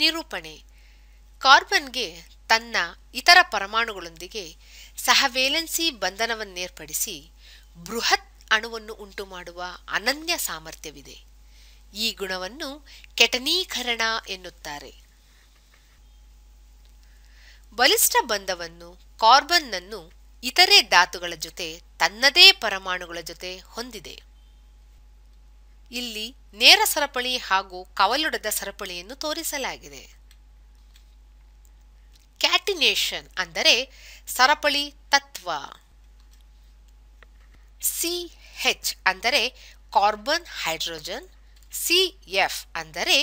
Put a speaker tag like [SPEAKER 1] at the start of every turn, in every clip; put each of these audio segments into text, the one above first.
[SPEAKER 1] ನಿರೂಪಣೆ ಕಾರ್ಬನ್ಗೆ ತನ್ನ ಇತರ ಪರಮಾಣುಗಳೊಂದಿಗೆ ಸಹವೇಲೆನ್ಸಿ ಬಂಧನವನ್ನೇರ್ಪಡಿಸಿ ಬೃಹತ್ ಅಣುವನ್ನು ಉಂಟುಮಾಡುವ ಅನನ್ಯ ಸಾಮರ್ಥ್ಯವಿದೆ ಈ ಗುಣವನ್ನು ಕೆಟನೀಕರಣ ಎನ್ನುತ್ತಾರೆ ಬಲಿಷ್ಠ ಬಂಧವನ್ನು ಕಾರ್ಬನ್ನನ್ನು ಇತರೆ ಧಾತುಗಳ ಜೊತೆ ತನ್ನದೇ ಪರಮಾಣುಗಳ ಜೊತೆ ಹೊಂದಿದೆ ಇಲ್ಲಿ ನೇರ ಸರಪಳಿ ಹಾಗೂ ಕವಲೊಡೆದ ಸರಪಳಿಯನ್ನು ತೋರಿಸಲಾಗಿದೆ ಕ್ಯಾಟಿನೇಷನ್ ಅಂದರೆ ಸರಪಳಿ ತತ್ವ ಸಿ ಹೆಚ್ ಅಂದರೆ ಕಾರ್ಬನ್ ಹೈಡ್ರೋಜನ್ ಸಿ ಎಫ್ ಅಂದರೆ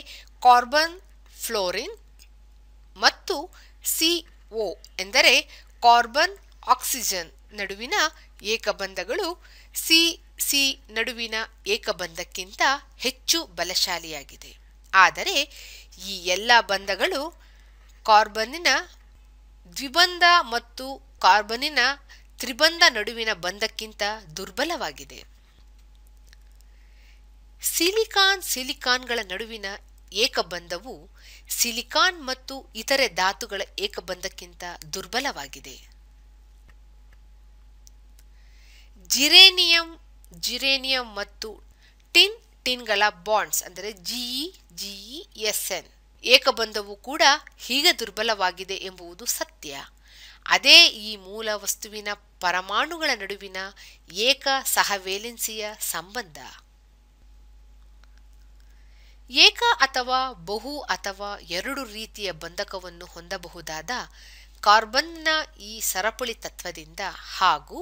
[SPEAKER 1] ಕಾರ್ಬನ್ ಫ್ಲೋರಿನ್ ಮತ್ತು ಸಿ ಒ ಎಂದರೆ ಕಾರ್ಬನ್ ಆಕ್ಸಿಜನ್ ನಡುವಿನ ಏಕಬಂಧಗಳು ಸಿ ಸಿ ನಡುವಿನ ಏಕಬಂಧಕ್ಕಿಂತ ಹೆಚ್ಚು ಬಲಶಾಲಿಯಾಗಿದೆ ಆದರೆ ಈ ಎಲ್ಲ ಬಂಧಗಳು ಕಾರ್ಬನ್ನಿನ ದ್ವಿಬಂಧ ಮತ್ತು ಕಾರ್ಬನಿನ ತ್ರಿಬಂಧ ನಡುವಿನ ಬಂಧಕ್ಕಿಂತ ದುರ್ಬಲವಾಗಿದೆ ಸಿಲಿಕಾನ್ ಸಿಲಿಕಾನ್ಗಳ ನಡುವಿನ ಏಕಬಂಧವು ಸಿಲಿಕಾನ್ ಮತ್ತು ಇತರೆ ಧಾತುಗಳ ಏಕಬಂಧಕ್ಕಿಂತ ದುರ್ಬಲವಾಗಿದೆ ಜಿರೇನಿಯಂ ಜಿರೇನಿಯಂ ಮತ್ತು ಟಿನ್ ಟಿನ್ಗಳ ಬಾಂಡ್ಸ್ ಅಂದರೆ ಜಿಇ ಜಿಇ ಎಸ್ ಎನ್ ಏಕಬಂಧವು ಕೂಡ ಹೀಗೆ ದುರ್ಬಲವಾಗಿದೆ ಎಂಬುವುದು ಸತ್ಯ ಅದೇ ಈ ಮೂಲ ವಸ್ತುವಿನ ಪರಮಾಣುಗಳ ನಡುವಿನ ಏಕ ಸಹವೇಲೆನ್ಸಿಯ ಸಂಬಂಧ ಏಕ ಅಥವಾ ಬಹು ಅಥವಾ ಎರಡು ರೀತಿಯ ಬಂಧಕವನ್ನು ಹೊಂದಬಹುದಾದ ಕಾರ್ಬನ್ನ ಈ ಸರಪಳಿ ತತ್ವದಿಂದ ಹಾಗೂ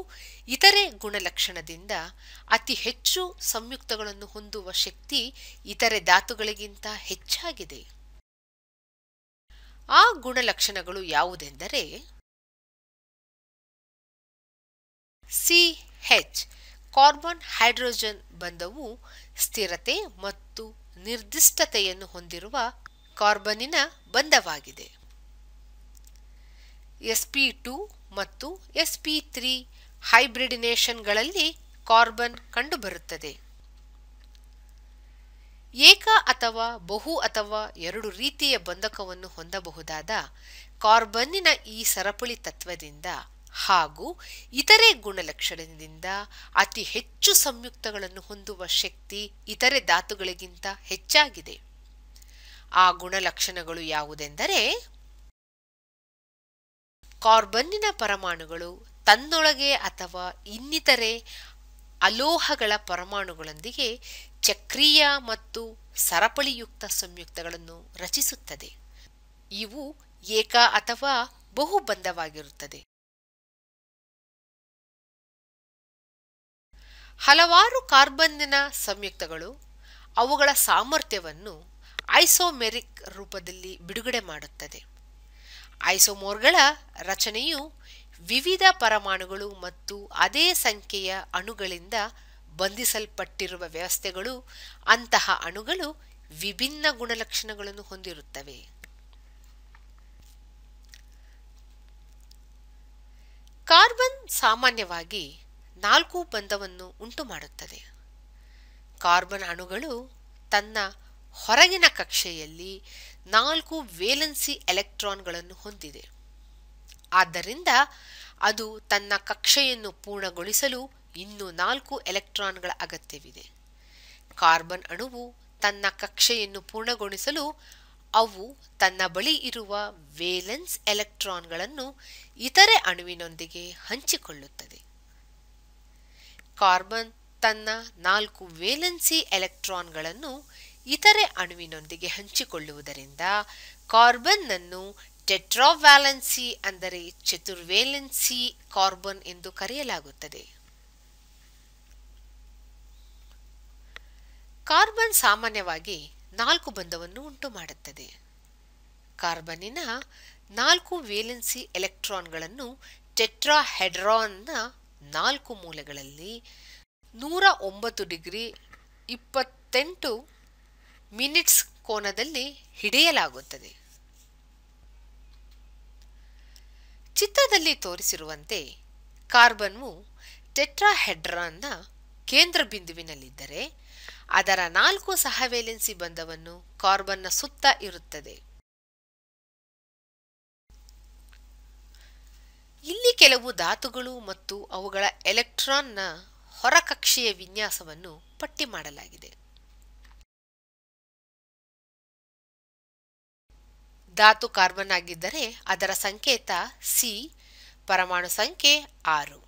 [SPEAKER 1] ಇತರೆ ಗುಣಲಕ್ಷಣದಿಂದ ಅತಿ ಹೆಚ್ಚು ಸಂಯುಕ್ತಗಳನ್ನು ಹೊಂದುವ ಶಕ್ತಿ ಇತರೆ ಧಾತುಗಳಿಗಿಂತ ಹೆಚ್ಚಾಗಿದೆ ಆ ಗುಣಲಕ್ಷಣಗಳು ಯಾವುದೆಂದರೆ ಸಿ ಹೆಚ್ ಕಾರ್ಬನ್ ಹೈಡ್ರೋಜನ್ ಬಂಧವು ಸ್ಥಿರತೆ ಮತ್ತು ನಿರ್ದಿಷ್ಟತೆಯನ್ನು ಹೊಂದಿರುವ ಕಾರ್ಬನಿನ ಬಂಧವಾಗಿದೆ ಎಸ್ ಪಿ ಟು ಮತ್ತು ಎಸ್ ಪಿ ತ್ರೀ ಹೈಬ್ರಿಡಿನೇಷನ್ಗಳಲ್ಲಿ ಕಾರ್ಬನ್ ಕಂಡುಬರುತ್ತದೆ ಏಕ ಅಥವಾ ಬಹು ಅಥವಾ ಎರಡು ರೀತಿಯ ಬಂಧಕವನ್ನು ಹೊಂದಬಹುದಾದ ಕಾರ್ಬನ್ನಿನ ಈ ಸರಪಳಿ ತತ್ವದಿಂದ ಹಾಗೂ ಇತರೆ ಗುಣಲಕ್ಷಣದಿಂದ ಅತಿ ಹೆಚ್ಚು ಸಂಯುಕ್ತಗಳನ್ನು ಹೊಂದುವ ಶಕ್ತಿ ಇತರೆ ಧಾತುಗಳಿಗಿಂತ ಹೆಚ್ಚಾಗಿದೆ ಆ ಗುಣಲಕ್ಷಣಗಳು ಯಾವುದೆಂದರೆ ಕಾರ್ಬನ್ನಿನ ಪರಮಾಣುಗಳು ತನ್ನೊಳಗೆ ಅಥವಾ ಇನ್ನಿತರೆ ಅಲೋಹಗಳ ಪರಮಾಣುಗಳೊಂದಿಗೆ ಚಕ್ರೀಯ ಮತ್ತು ಸರಪಳಿಯುಕ್ತ ಸಂಯುಕ್ತಗಳನ್ನು ರಚಿಸುತ್ತದೆ ಇವು ಏಕ ಅಥವಾ ಬಹುಬಂಧವಾಗಿರುತ್ತದೆ ಹಲವಾರು ಕಾರ್ಬನ್ನಿನ ಸಂಯುಕ್ತಗಳು ಅವುಗಳ ಸಾಮರ್ಥ್ಯವನ್ನು ಐಸೋಮೆರಿಕ್ ರೂಪದಲ್ಲಿ ಬಿಡುಗಡೆ ಮಾಡುತ್ತದೆ ಐಸೋಮೋರ್ಗಳ ರಚನೆಯು ವಿವಿಧ ಪರಮಾಣುಗಳು ಮತ್ತು ಅದೇ ಸಂಖ್ಯೆಯ ಅಣುಗಳಿಂದ ಬಂಧಿಸಲ್ಪಟ್ಟಿರುವ ವ್ಯವಸ್ಥೆಗಳು ಅಂತಹ ಅಣುಗಳು ವಿಭಿನ್ನ ಗುಣಲಕ್ಷಣಗಳನ್ನು ಹೊಂದಿರುತ್ತವೆ ಕಾರ್ಬನ್ ಸಾಮಾನ್ಯವಾಗಿ ನಾಲ್ಕು ಬಂಧವನ್ನು ಉಂಟು ಮಾಡುತ್ತದೆ ಕಾರ್ಬನ್ ಅಣುಗಳು ತನ್ನ ಹೊರಗಿನ ಕಕ್ಷೆಯಲ್ಲಿ ನಾಲ್ಕು ವೇಲೆನ್ಸಿ ಎಲೆಕ್ಟ್ರಾನ್ಗಳನ್ನು ಹೊಂದಿದೆ ಆದ್ದರಿಂದ ಅದು ತನ್ನ ಕಕ್ಷೆಯನ್ನು ಪೂರ್ಣಗೊಳಿಸಲು ಇನ್ನೂ ನಾಲ್ಕು ಎಲೆಕ್ಟ್ರಾನ್ಗಳ ಅಗತ್ಯವಿದೆ ಕಾರ್ಬನ್ ಅಣುವು ತನ್ನ ಕಕ್ಷೆಯನ್ನು ಪೂರ್ಣಗೊಳಿಸಲು ಅವು ತನ್ನ ಬಳಿ ಇರುವ ವೇಲೆನ್ಸ್ ಎಲೆಕ್ಟ್ರಾನ್ಗಳನ್ನು ಇತರೆ ಅಣುವಿನೊಂದಿಗೆ ಹಂಚಿಕೊಳ್ಳುತ್ತದೆ ಕಾರ್ಬನ್ ತನ್ನ ನಾಲ್ಕು ವೇಲೆನ್ಸಿ ಎಲೆಕ್ಟ್ರಾನ್ಗಳನ್ನು ಇತರೆ ಅಣುವಿನೊಂದಿಗೆ ಹಂಚಿಕೊಳ್ಳುವುದರಿಂದ ಕಾರ್ಬನ್ನನ್ನು ಅನ್ನು ಟೆಟ್ರಾವ್ಯಾಲೆನ್ಸಿ ಅಂದರೆ ಚತುರ್ವೇಲೆನ್ಸಿ ಕಾರ್ಬನ್ ಎಂದು ಕರೆಯಲಾಗುತ್ತದೆ ಕಾರ್ಬನ್ ಸಾಮಾನ್ಯವಾಗಿ ನಾಲ್ಕು ಬಂಧವನ್ನು ಉಂಟು ಮಾಡುತ್ತದೆ ಕಾರ್ಬನ್ನಿನ ನಾಲ್ಕು ವೇಲೆನ್ಸಿ ಎಲೆಕ್ಟ್ರಾನ್ಗಳನ್ನು ಟೆಟ್ರಾಹೆಡ್ರಾನ್ನ ನಾಲ್ಕು ಮೂಲೆಗಳಲ್ಲಿ ನೂರ ಒಂಬತ್ತು ಡಿಗ್ರಿ ಇಪ್ಪತ್ತೆಂಟು ಮಿನಿಟ್ಸ್ ಕೋನದಲ್ಲಿ ಹಿಡಿಯಲಾಗುತ್ತದೆ ಚಿತ್ರದಲ್ಲಿ ತೋರಿಸಿರುವಂತೆ ಕಾರ್ಬನ್ವು ಟೆಟ್ರಾಹೆಡ್ರಾನ್ನ ಕೇಂದ್ರ ಬಿಂದುವಿನಲ್ಲಿದ್ದರೆ ಅದರ ನಾಲ್ಕು ಸಹವೇಲೆನ್ಸಿ ಬಂಧವನ್ನು ಕಾರ್ಬನ್ನ ಸುತ್ತ ಇರುತ್ತದೆ ಇಲ್ಲಿ ಕೆಲವು ಧಾತುಗಳು ಮತ್ತು ಅವುಗಳ ಎಲೆಕ್ಟ್ರಾನ್ನ ಹೊರಕಕ್ಷೆಯ ವಿನ್ಯಾಸವನ್ನು ಪಟ್ಟಿ ಮಾಡಲಾಗಿದೆ ಧಾತು ಕಾರ್ಬನ್ ಆಗಿದ್ದರೆ ಅದರ ಸಂಕೇತ ಸಿ ಪರಮಾಣು ಸಂಖ್ಯೆ ಆರು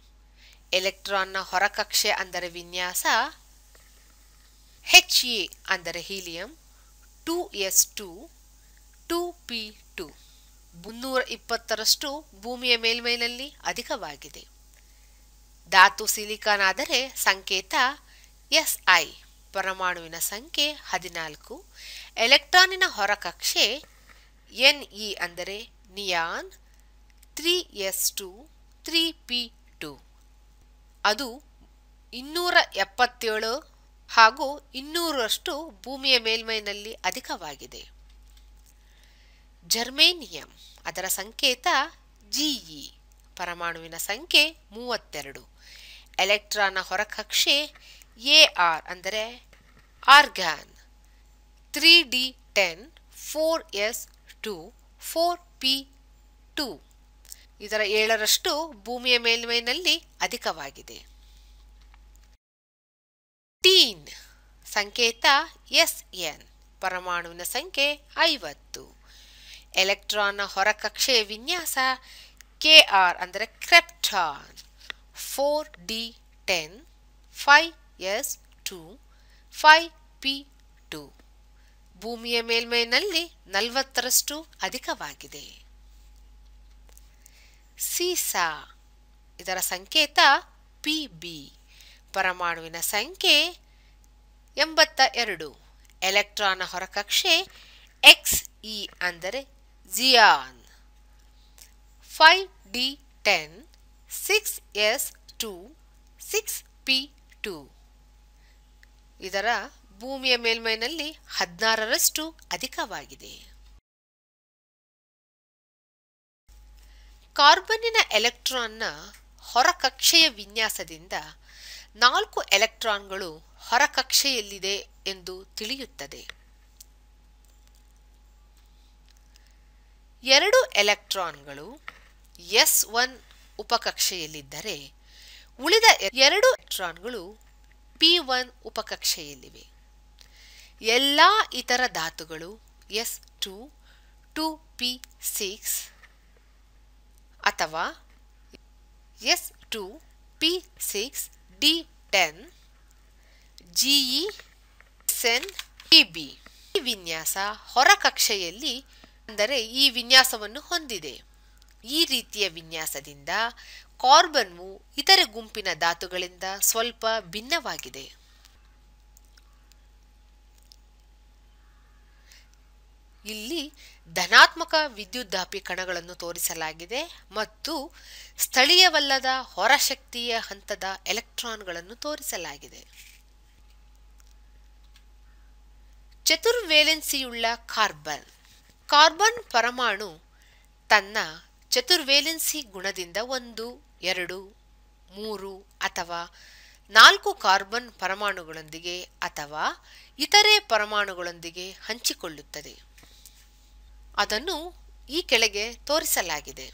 [SPEAKER 1] ಎಲೆಕ್ಟ್ರಾನ್ನ ಹೊರಕಕ್ಷೆ ಅಂದರೆ ವಿನ್ಯಾಸ ಹೆಚ್ ಎ ಅಂದರೆ helium two S two two P two ಮುನ್ನೂರ ಇಪ್ಪತ್ತರಷ್ಟು ಭೂಮಿಯ ಮೇಲ್ಮೈನಲ್ಲಿ ಅಧಿಕವಾಗಿದೆ ಧಾತು ಸಿಲಿಕಾನ್ ಆದರೆ ಸಂಕೇತ ಎಸ್ ಐ ಪರಮಾಣುವಿನ ಸಂಖ್ಯೆ ಹದಿನಾಲ್ಕು ಎಲೆಕ್ಟ್ರಾನಿನ ಹೊರಕಕ್ಷೆ ಎನ್ ಇ ಅಂದರೆ neon three S two three P two ಅದು ಇನ್ನೂರ ಎಪ್ಪತ್ತೇಳು ಹಾಗೂ ಇನ್ನೂರಷ್ಟು ಭೂಮಿಯ ಮೇಲ್ಮೈನಲ್ಲಿ ಅಧಿಕವಾಗಿದೆ ಜರ್ಮೇನಿಯಂ ಅದರ ಸಂಕೇತ ಜಿಇ ಪರಮಾಣುವಿನ ಸಂಖ್ಯೆ ಮೂವತ್ತೆರಡು ಎಲೆಕ್ಟ್ರಾನ್ನ ಹೊರಕಕ್ಷೆ ಎ ಆರ್ ಅಂದರೆ argon three D ten four S two four P two ಇದರ ಏಳರಷ್ಟು ಭೂಮಿಯ ಮೇಲ್ಮೈನಲ್ಲಿ ಅಧಿಕವಾಗಿದೆ ಟೀನ್ ಸಂಕೇತ ಎಸ್ ಎನ್ ಪರಮಾಣುವಿನ ಸಂಖ್ಯೆ ಐವತ್ತು ಎಲೆಕ್ಟ್ರಾನ್ನ ಹೊರಕಕ್ಷೆಯ ವಿನ್ಯಾಸ ಕೆ ಆರ್ ಅಂದರೆ krypton four D ten five S two five P two ಭೂಮಿಯ ಮೇಲ್ಮೈನಲ್ಲಿ ನಲವತ್ತರಷ್ಟು ಅಧಿಕವಾಗಿದೆ ಸೀಸಾ ಇದರ ಸಂಕೇತ ಪಿ ಬಿ ಪರಮಾಣುವಿನ ಸಂಖ್ಯೆ ಎಂಬತ್ತ ಎರಡು ಎಲೆಕ್ಟ್ರಾನ್ ಹೊರಕಕ್ಷೆ ಎಕ್ಸ್ ಇ ಅಂದರೆ xenon five D ten six S two six P two ಇದರ ಭೂಮಿಯ ಮೇಲ್ಮೈನಲ್ಲಿ ಹದಿನಾರರಷ್ಟು ಅಧಿಕವಾಗಿದೆ ಕಾರ್ಬನ್ನಿನ ಎಲೆಕ್ಟ್ರಾನ್ನ ಹೊರಕಕ್ಷೆಯ ವಿನ್ಯಾಸದಿಂದ ನಾಲ್ಕು ಎಲೆಕ್ಟ್ರಾನ್ಗಳು ಹೊರಕಕ್ಷೆಯಲ್ಲಿದೆ ಎಂದು ತಿಳಿಯುತ್ತದೆ ಎರಡು ಎಲೆಕ್ಟ್ರಾನ್ಗಳು ಎಸ್ ಒನ್ ಉಪಕಕ್ಷೆಯಲ್ಲಿದ್ದರೆ ಉಳಿದ ಎರಡು ಎಲೆಕ್ಟ್ರಾನ್ಗಳು ಪಿ ಒನ್ ಉಪಕಕ್ಷೆಯಲ್ಲಿವೆ ಎಲ್ಲ ಇತರ ಧಾತುಗಳು S two two P six ಅಥವಾ S two P six D ten G E ಸೆನ್ ಪಿ ಬಿ ಈ ವಿನ್ಯಾಸ ಹೊರಕಕ್ಷೆಯಲ್ಲಿ ಅಂದರೆ ಈ ವಿನ್ಯಾಸವನ್ನು ಹೊಂದಿದೆ ಈ ರೀತಿಯ ವಿನ್ಯಾಸದಿಂದ ಕಾರ್ಬನ್ವು ಇತರೆ ಗುಂಪಿನ ಧಾತುಗಳಿಂದ ಸ್ವಲ್ಪ ಭಿನ್ನವಾಗಿದೆ ಇಲ್ಲಿ ಧನಾತ್ಮಕ ವಿದ್ಯುದ್ದಾಪಿ ಕಣಗಳನ್ನು ತೋರಿಸಲಾಗಿದೆ ಮತ್ತು ಸ್ಥಳೀಯವಲ್ಲದ ಹೊರಶಕ್ತಿಯ ಹಂತದ ಎಲೆಕ್ಟ್ರಾನ್ಗಳನ್ನು ತೋರಿಸಲಾಗಿದೆ ಚತುರ್ವೇಲೆನ್ಸಿಯುಳ್ಳ ಕಾರ್ಬನ್ ಕಾರ್ಬನ್ ಪರಮಾಣು ತನ್ನ ಚತುರ್ವೇಲೆನ್ಸಿ ಗುಣದಿಂದ ಒಂದು ಎರಡು ಮೂರು ಅಥವಾ ನಾಲ್ಕು ಕಾರ್ಬನ್ ಪರಮಾಣುಗಳೊಂದಿಗೆ ಅಥವಾ ಇತರೆ ಪರಮಾಣುಗಳೊಂದಿಗೆ ಹಂಚಿಕೊಳ್ಳುತ್ತದೆ ಅದನ್ನು ಈ ಕೆಳಗೆ ತೋರಿಸಲಾಗಿದೆ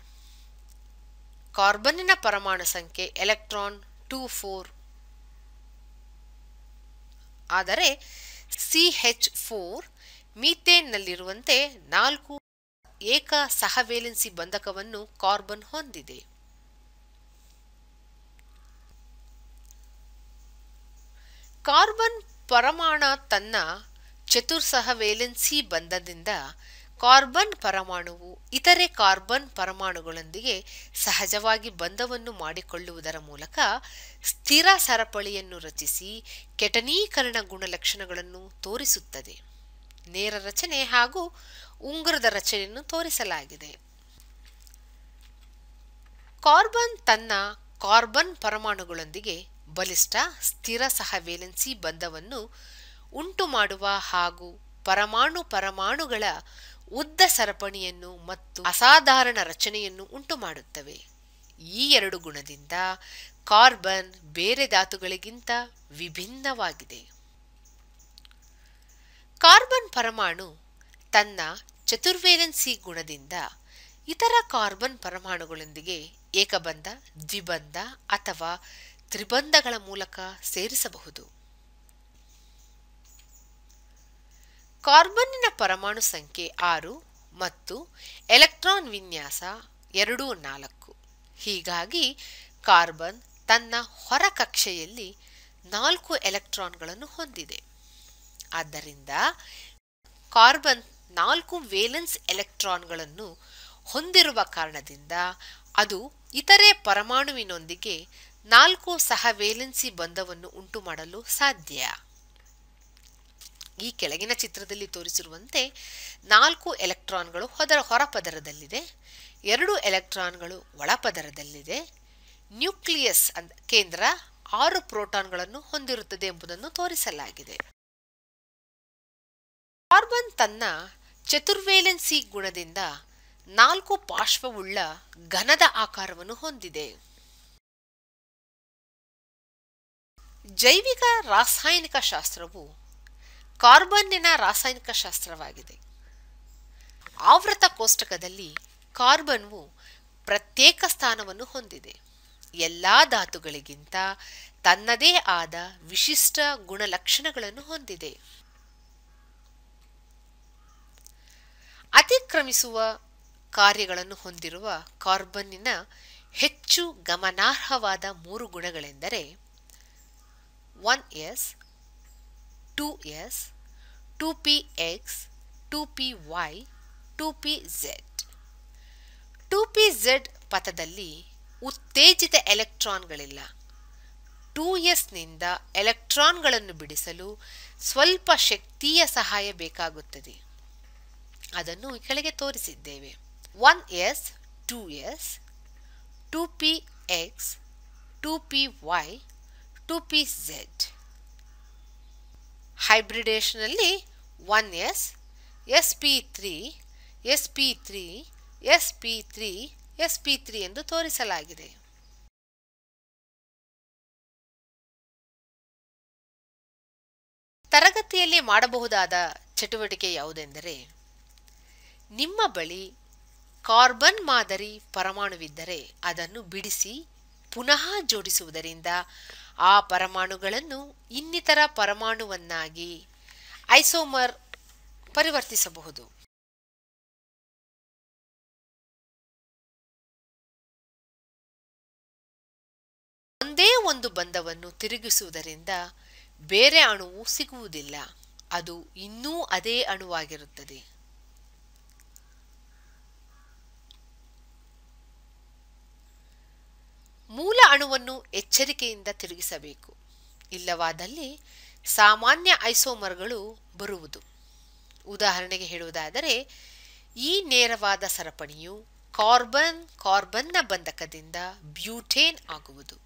[SPEAKER 1] ಕಾರ್ಬನ್ನಿನ ಪರಮಾಣು ಸಂಖ್ಯೆ ಎಲೆಕ್ಟ್ರಾನ್ ಟೂ ಫೋರ್ ಆದರೆ ಸಿ ಹೆಚ್ ಫೋರ್ ಮೀಥೇನ್ನಲ್ಲಿರುವಂತೆ ನಾಲ್ಕು ಏಕ ಸಹವೇಲೆನ್ಸಿ ಬಂಧಕವನ್ನು ಕಾರ್ಬನ್ ಹೊಂದಿದೆ ಕಾರ್ಬನ್ ಪರಮಾಣ ತನ್ನ ಚತುರ್ಸಹ ವೇಲೆನ್ಸಿ ಬಂಧದಿಂದ ಕಾರ್ಬನ್ ಪರಮಾಣುವು ಇತರೆ ಕಾರ್ಬನ್ ಪರಮಾಣುಗಳೊಂದಿಗೆ ಸಹಜವಾಗಿ ಬಂಧವನ್ನು ಮಾಡಿಕೊಳ್ಳುವುದರ ಮೂಲಕ ಸ್ಥಿರ ಸರಪಳಿಯನ್ನು ರಚಿಸಿ ಕೆಟನೀಕರಣ ಗುಣಲಕ್ಷಣಗಳನ್ನು ತೋರಿಸುತ್ತದೆ ನೇರ ರಚನೆ ಹಾಗೂ ಉಂಗುರದ ರಚನೆಯನ್ನು ತೋರಿಸಲಾಗಿದೆ ಕಾರ್ಬನ್ ತನ್ನ ಕಾರ್ಬನ್ ಪರಮಾಣುಗಳೊಂದಿಗೆ ಬಲಿಷ್ಠ ಸ್ಥಿರ ಸಹ ವೇಲೆನ್ಸಿ ಬಂಧವನ್ನು ಉಂಟುಮಾಡುವ ಹಾಗೂ ಪರಮಾಣು ಪರಮಾಣುಗಳ ಉದ್ದ ಸರಪಣಿಯನ್ನು ಮತ್ತು ಅಸಾಧಾರಣ ರಚನೆಯನ್ನು ಉಂಟು ಮಾಡುತ್ತವೆ ಈ ಎರಡು ಗುಣದಿಂದ ಕಾರ್ಬನ್ ಬೇರೆ ಧಾತುಗಳಿಗಿಂತ ವಿಭಿನ್ನವಾಗಿದೆ ಕಾರ್ಬನ್ ಪರಮಾಣು ತನ್ನ ಚತುರ್ವೇದನ್ಸಿ ಗುಣದಿಂದ ಇತರ ಕಾರ್ಬನ್ ಪರಮಾಣುಗಳೊಂದಿಗೆ ಏಕಬಂಧ ದ್ವಿಬಂಧ ಅಥವಾ ತ್ರಿಬಂಧಗಳ ಮೂಲಕ ಸೇರಿಸಬಹುದು ಕಾರ್ಬನ್ನಿನ ಪರಮಾಣು ಸಂಖ್ಯೆ ಆರು ಮತ್ತು ಎಲೆಕ್ಟ್ರಾನ್ ವಿನ್ಯಾಸ ಎರಡು ನಾಲ್ಕು ಹೀಗಾಗಿ ಕಾರ್ಬನ್ ತನ್ನ ಹೊರ ಕಕ್ಷೆಯಲ್ಲಿ ನಾಲ್ಕು ಎಲೆಕ್ಟ್ರಾನ್ಗಳನ್ನು ಹೊಂದಿದೆ ಆದ್ದರಿಂದ ಕಾರ್ಬನ್ ನಾಲ್ಕು ವೇಲೆನ್ಸ್ ಎಲೆಕ್ಟ್ರಾನ್ಗಳನ್ನು ಹೊಂದಿರುವ ಕಾರಣದಿಂದ ಅದು ಇತರೆ ಪರಮಾಣುವಿನೊಂದಿಗೆ ನಾಲ್ಕು ಸಹ ವೇಲೆನ್ಸಿ ಬಂಧವನ್ನು ಉಂಟುಮಾಡಲು ಸಾಧ್ಯ ಈ ಕೆಳಗಿನ ಚಿತ್ರದಲ್ಲಿ ತೋರಿಸಿರುವಂತೆ ನಾಲ್ಕು ಎಲೆಕ್ಟ್ರಾನ್ಗಳು ಹೊದರ ಹೊರಪದರದಲ್ಲಿದೆ ಎರಡು ಎಲೆಕ್ಟ್ರಾನ್ಗಳು ಒಳಪದರದಲ್ಲಿದೆ ನ್ಯೂಕ್ಲಿಯಸ್ ಕೇಂದ್ರ ಆರು ಪ್ರೋಟಾನ್ಗಳನ್ನು ಹೊಂದಿರುತ್ತದೆ ಎಂಬುದನ್ನು ತೋರಿಸಲಾಗಿದೆ ಕಾರ್ಬನ್ ತನ್ನ ಚತುರ್ವೇಲೆನ್ಸಿ ಗುಣದಿಂದ ನಾಲ್ಕು ಪಾರ್ಶ್ವವುಳ್ಳ ಘನದ ಆಕಾರವನ್ನು ಹೊಂದಿದೆ ಜೈವಿಕ ರಾಸಾಯನಿಕ ಶಾಸ್ತ್ರವು ಕಾರ್ಬನ್ನಿನ ರಾಸಾಯನಿಕ ಶಾಸ್ತ್ರವಾಗಿದೆ ಆವೃತ ಕೋಷ್ಟಕದಲ್ಲಿ ಕಾರ್ಬನ್ವು ಪ್ರತ್ಯೇಕ ಸ್ಥಾನವನ್ನು ಹೊಂದಿದೆ ಎಲ್ಲ ಧಾತುಗಳಿಗಿಂತ ತನ್ನದೇ ಆದ ವಿಶಿಷ್ಟ ಗುಣಲಕ್ಷಣಗಳನ್ನು ಹೊಂದಿದೆ ಅತಿಕ್ರಮಿಸುವ ಕಾರ್ಯಗಳನ್ನು ಹೊಂದಿರುವ ಕಾರ್ಬನ್ನಿನ ಹೆಚ್ಚು ಗಮನಾರ್ಹವಾದ ಮೂರು ಗುಣಗಳೆಂದರೆ one S two S 2px, 2py, 2pz. 2pz ಪಥದಲ್ಲಿ ಉತ್ತೇಜಿತ ಎಲೆಕ್ಟ್ರಾನ್ಗಳಿಲ್ಲ 2s ಎಸ್ನಿಂದ ಎಲೆಕ್ಟ್ರಾನ್ಗಳನ್ನು ಬಿಡಿಸಲು ಸ್ವಲ್ಪ ಶಕ್ತಿಯ ಸಹಾಯ ಬೇಕಾಗುತ್ತದೆ ಅದನ್ನು ಕೆಳಗೆ ತೋರಿಸಿದ್ದೇವೆ one S two S two P X two P Y two P Z ಹೈಬ್ರಿಡೇಷನಲ್ಲಿ 1s, sp3, sp3, sp3, sp3 ಎಂದು ತೋರಿಸಲಾಗಿದೆ ತರಗತಿಯಲ್ಲಿ ಮಾಡಬಹುದಾದ ಚಟುವಟಿಕೆ ಯಾವುದೆಂದರೆ ನಿಮ್ಮ ಬಳಿ ಕಾರ್ಬನ್ ಮಾದರಿ ಪರಮಾಣುವಿದ್ದರೆ ಅದನ್ನು ಬಿಡಿಸಿ ಪುನಃ ಜೋಡಿಸುವುದರಿಂದ ಆ ಪರಮಾಣುಗಳನ್ನು ಇನ್ನಿತರ ಪರಮಾಣುವನ್ನಾಗಿ ಐಸೋಮರ್ ಪರಿವರ್ತಿಸಬಹುದು ಒಂದೇ ಒಂದು ಬಂಧವನ್ನು ತಿರುಗಿಸುವುದರಿಂದ ಬೇರೆ ಅಣುವು ಸಿಗುವುದಿಲ್ಲ ಅದು ಇನ್ನೂ ಅದೇ ಅಣುವಾಗಿರುತ್ತದೆ ಮೂಲ ಅಣುವನ್ನು ಎಚ್ಚರಿಕೆಯಿಂದ ತಿರುಗಿಸಬೇಕು ಇಲ್ಲವಾದಲ್ಲಿ ಸಾಮಾನ್ಯ ಐಸೋಮರ್ಗಳು ಬರುವುದು ಉದಾಹರಣೆಗೆ ಹೇಳುವುದಾದರೆ ಈ ನೇರವಾದ ಸರಪಣಿಯು ಕಾರ್ಬನ್ ಕಾರ್ಬನ್ನ ಬಂಧಕದಿಂದ ಬ್ಯೂಟೇನ್ ಆಗುವುದು